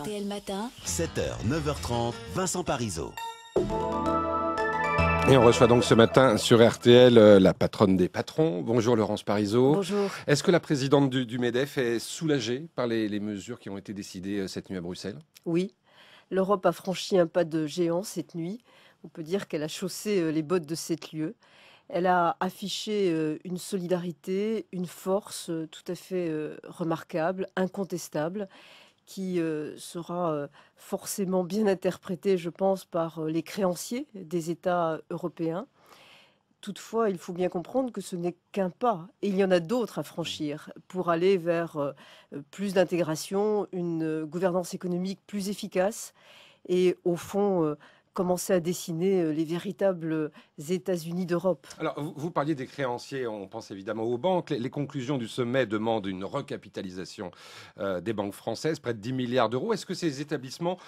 RTL Matin. 7h, 9h30, Vincent Parisot. Et on reçoit donc ce matin sur RTL euh, la patronne des patrons. Bonjour Laurence Parisot. Bonjour. Est-ce que la présidente du, MEDEF est soulagée par les, mesures qui ont été décidées euh, cette nuit à Bruxelles Oui. L'Europe a franchi un pas de géant cette nuit. On peut dire qu'elle a chaussé euh, les bottes de cette lieu. Elle a affiché une solidarité, une force tout à fait remarquable, incontestable qui euh, sera euh, forcément bien interprété, je pense, par euh, les créanciers des États européens. Toutefois, il faut bien comprendre que ce n'est qu'un pas, et il y en a d'autres à franchir pour aller vers plus d'intégration, une gouvernance économique plus efficace et au fond commencer à dessiner euh, les véritables euh, États-Unis d'Europe. Alors, vous, parliez des créanciers, on pense évidemment aux banques. Les, conclusions du sommet demandent une recapitalisation euh, des banques françaises, près de 10 milliards d'euros. Est-ce que ces établissements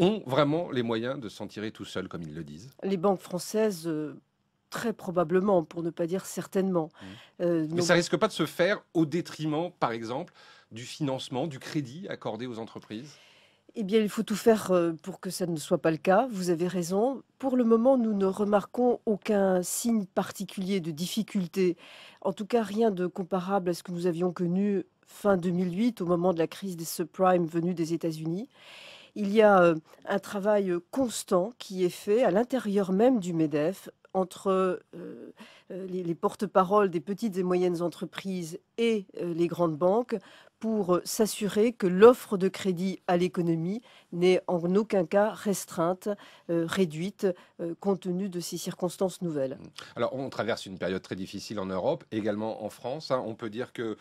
ont vraiment les moyens de s'en tirer tout seuls, comme ils le disent Les banques françaises... très probablement, pour ne pas dire certainement. Mmh. Mais ça risque pas de se faire au détriment, par exemple, du financement, du crédit accordé aux entreprises eh bien, il faut tout faire euh, pour que ça ne soit pas le cas. Vous avez raison. Pour le moment, nous ne remarquons aucun signe particulier de difficulté. En tout cas, rien de comparable à ce que nous avions connu fin 2008, au moment de la crise des subprimes venue des États-Unis. Il y a euh, un travail constant qui est fait à l'intérieur même du MEDEF entre euh, les, porte-paroles des petites et moyennes entreprises et les grandes banques pour euh, s'assurer que l'offre de crédit à l'économie n'est en aucun cas restreinte, euh, réduite, euh, compte tenu de ces circonstances nouvelles. Mmh. Alors, on traverse une période très difficile en Europe, également en France. Hein. On peut dire que,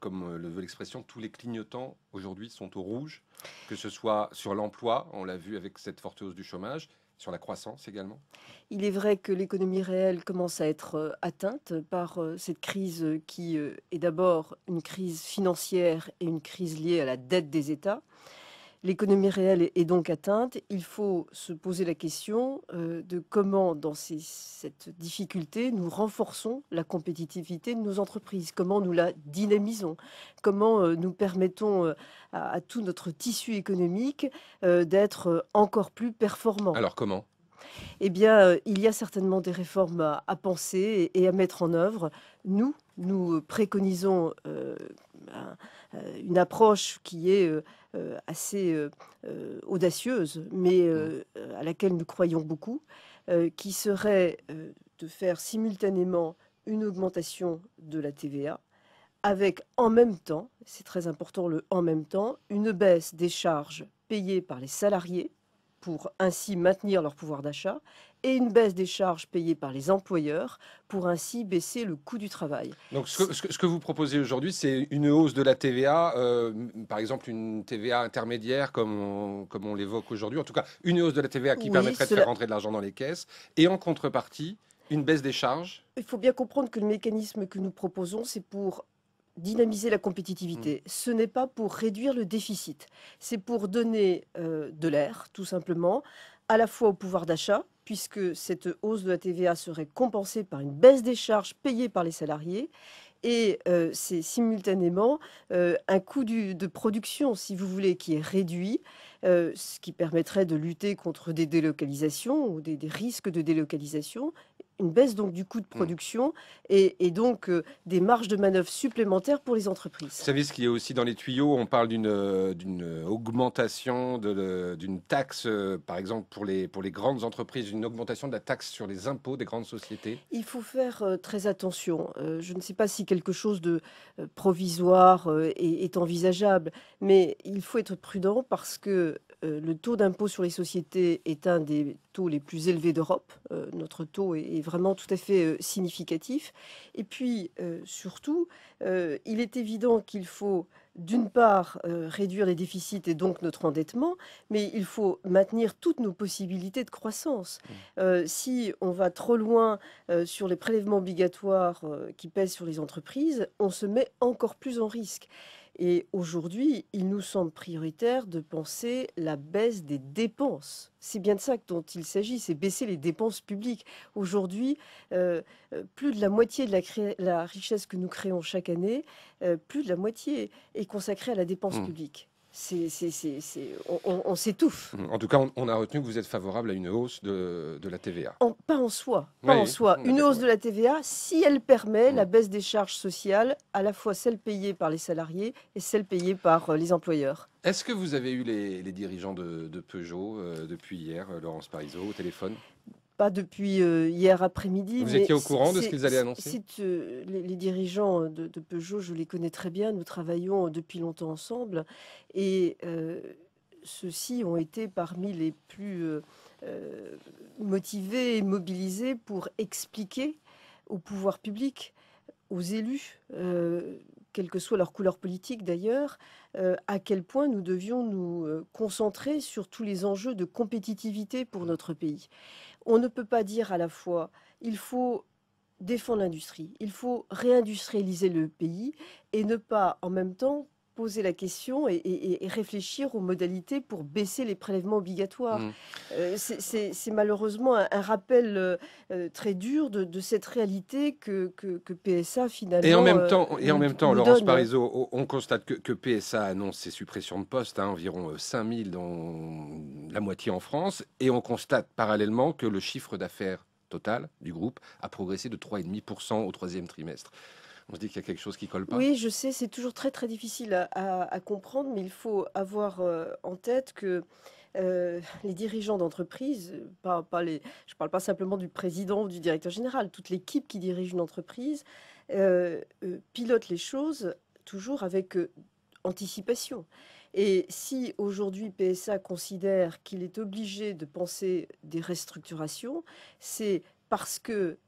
comme le veut l'expression, tous les clignotants aujourd'hui sont au rouge, que ce soit sur l'emploi, on l'a vu avec cette forte hausse du chômage, sur la croissance également Il est vrai que l'économie réelle commence à être euh, atteinte par euh, cette crise euh, qui est d'abord une crise financière et une crise liée à la dette des États. L'économie réelle est donc atteinte. Il faut se poser la question euh, de comment, dans cette difficulté, nous renforçons la compétitivité de nos entreprises, comment nous la dynamisons, comment euh, nous permettons euh, à, tout notre tissu économique d'être encore plus performant. Alors comment eh bien, il y a certainement des réformes à, penser et à mettre en œuvre. Nous, nous préconisons une approche qui est euh, assez euh, euh, audacieuse, mais à laquelle nous croyons beaucoup, qui serait de faire simultanément une augmentation de la TVA avec en même temps, c'est très important le en même temps, une baisse des charges payées par les salariés pour ainsi maintenir leur pouvoir d'achat et une baisse des charges payées par les employeurs pour ainsi baisser le coût du travail. Donc ce que, vous proposez aujourd'hui, c'est une hausse de la TVA, euh, par exemple une TVA intermédiaire comme on, comme on l'évoque aujourd'hui, en tout cas une hausse de la TVA qui permettrait de faire rentrer de l'argent dans les caisses, et en contrepartie, une baisse des charges. Il faut bien comprendre que le mécanisme que nous proposons, c'est pour dynamiser la compétitivité. Mm. Ce n'est pas pour réduire le déficit, c'est pour donner euh, de l'air, tout simplement, à la fois au pouvoir d'achat, puisque cette hausse de la TVA serait compensée par une baisse des charges payées par les salariés, et euh, c'est simultanément euh, un coût de production, si vous voulez, qui est réduit, ce qui permettrait de lutter contre des délocalisations ou des, des risques de délocalisation une baisse donc du coût de mmh. production et, donc euh, des marges de manœuvre supplémentaires pour les entreprises. Vous savez ce qu'il y a aussi dans les tuyaux On parle d'une euh, augmentation d'une taxe, euh, par exemple pour les, grandes entreprises, une augmentation de la taxe sur les impôts des grandes sociétés. Il faut faire très attention. je ne sais pas si quelque chose de provisoire est, envisageable, mais il faut être prudent parce que euh, le taux d'impôt sur les sociétés est un des taux les plus élevés d'Europe. Euh, notre taux est, vraiment tout à fait euh, significatif. Et puis, surtout, il est évident qu'il faut d'une part réduire les déficits et donc notre endettement, mais il faut maintenir toutes nos possibilités de croissance. Mmh. si on va trop loin sur les prélèvements obligatoires qui pèsent sur les entreprises, on se met encore plus en risque. Et aujourd'hui, il nous semble prioritaire de penser la baisse des dépenses. C'est bien de ça dont il s'agit, c'est baisser les dépenses publiques. Aujourd'hui, euh, euh, plus de la moitié de la, richesse que nous créons chaque année, euh, plus de la moitié est consacrée à la dépense mmh. publique on, s'étouffe. Mmh. En tout cas, on, a retenu que vous êtes favorable à une hausse de, la TVA. pas en soi, pas en soi. Mmh, une hausse de la TVA, si elle permet mmh. la baisse des charges sociales, à la fois celle payée par les salariés et celles payées par euh, les employeurs. Est-ce que vous avez eu les, dirigeants de, Peugeot euh, depuis hier, euh, Laurence Parisot, au téléphone pas depuis euh, hier après-midi. Vous étiez au courant de ce qu'ils allaient annoncer euh, les, dirigeants de, Peugeot, je les connais très bien, nous travaillons depuis longtemps ensemble et euh, ceux-ci ont été parmi les plus motivés et mobilisés pour expliquer au pouvoir public, aux élus, quelle que soit leur couleur politique d'ailleurs, euh, à quel point nous devions nous euh, concentrer sur tous les enjeux de compétitivité pour mm. notre pays. On ne peut pas dire à la fois il faut défendre l'industrie, il faut réindustrialiser le pays et ne pas en même temps poser la question et, réfléchir aux modalités pour baisser les prélèvements obligatoires. Mm. Euh, c'est malheureusement un, rappel euh, euh, très dur de, cette réalité que, que, PSA finalement. Et en même temps, et en même temps Laurence Parizeau, on constate que, PSA annonce ses suppressions de postes à hein, environ 5000, dont la moitié en France, et on constate parallèlement que le chiffre d'affaires total du groupe a progressé de 3,5% au troisième trimestre on se dit qu'il y a quelque chose qui colle pas. Oui, je sais, c'est toujours très très difficile à, comprendre, mais il faut avoir euh, en tête que euh, les dirigeants d'entreprise, pas, pas je ne parle pas simplement du président ou du directeur général, toute l'équipe qui dirige une entreprise euh, pilote les choses toujours avec anticipation. Et si aujourd'hui PSA considère qu'il est obligé de penser des restructurations, c'est parce que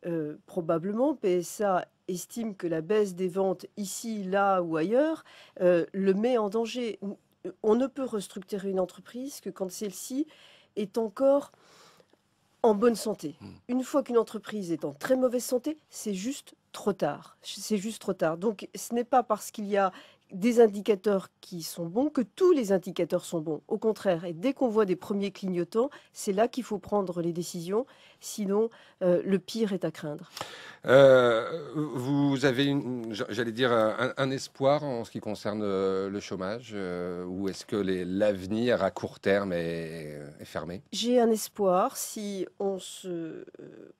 probablement PSA estime que la baisse des ventes ici, là ou ailleurs euh, le met en danger. Euh, on ne peut restructurer une entreprise que quand celle-ci est encore en bonne santé. Hmm. Une fois qu'une entreprise est en très mauvaise santé, c'est juste trop tard. C'est juste trop tard. Donc ce n'est pas parce qu'il y a des indicateurs qui sont bons, que tous les indicateurs sont bons. Au contraire, et dès qu'on voit des premiers clignotants, c'est là qu'il faut prendre les décisions, sinon euh, le pire est à craindre. Euh, vous avez, j'allais dire, un, espoir en ce qui concerne euh, le chômage, ou est-ce que l'avenir à court terme est, fermé J'ai un espoir si on se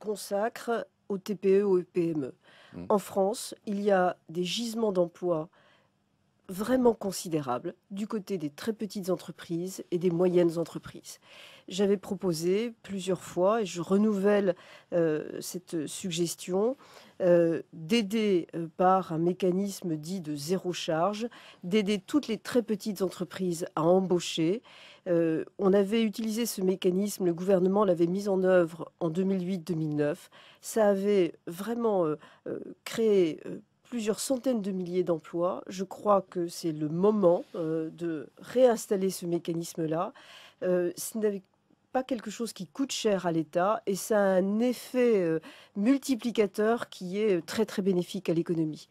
consacre aux TPE, ou PME. Hmm. En France, il y a des gisements d'emplois vraiment considérable du côté des très petites entreprises et des moyennes entreprises. J'avais proposé plusieurs fois, et je renouvelle euh, cette suggestion, euh, d'aider euh, par un mécanisme dit de zéro charge, d'aider toutes les très petites entreprises à embaucher. on avait utilisé ce mécanisme, le gouvernement l'avait mis en œuvre en 2008-2009. Ça avait vraiment créé plusieurs centaines de milliers d'emplois. Je crois que c'est le moment euh, de réinstaller ce mécanisme-là. Euh, ce n'est pas quelque chose qui coûte cher à l'État et ça a un effet euh, multiplicateur qui est très très bénéfique à l'économie.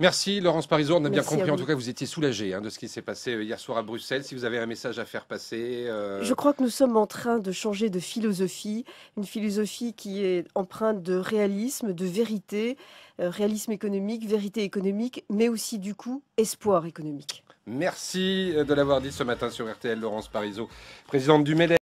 Merci Laurence Parisot, on a bien compris. En tout cas, vous étiez soulagé hein, de ce qui s'est passé euh, hier soir à Bruxelles. Si vous avez un message à faire passer. Euh, Je crois que nous sommes en train de changer de philosophie, une philosophie qui est empreinte de réalisme, de vérité, euh, réalisme économique, vérité économique, mais aussi du coup espoir économique. Merci de l'avoir dit ce matin sur RTL, Laurence Parisot, présidente du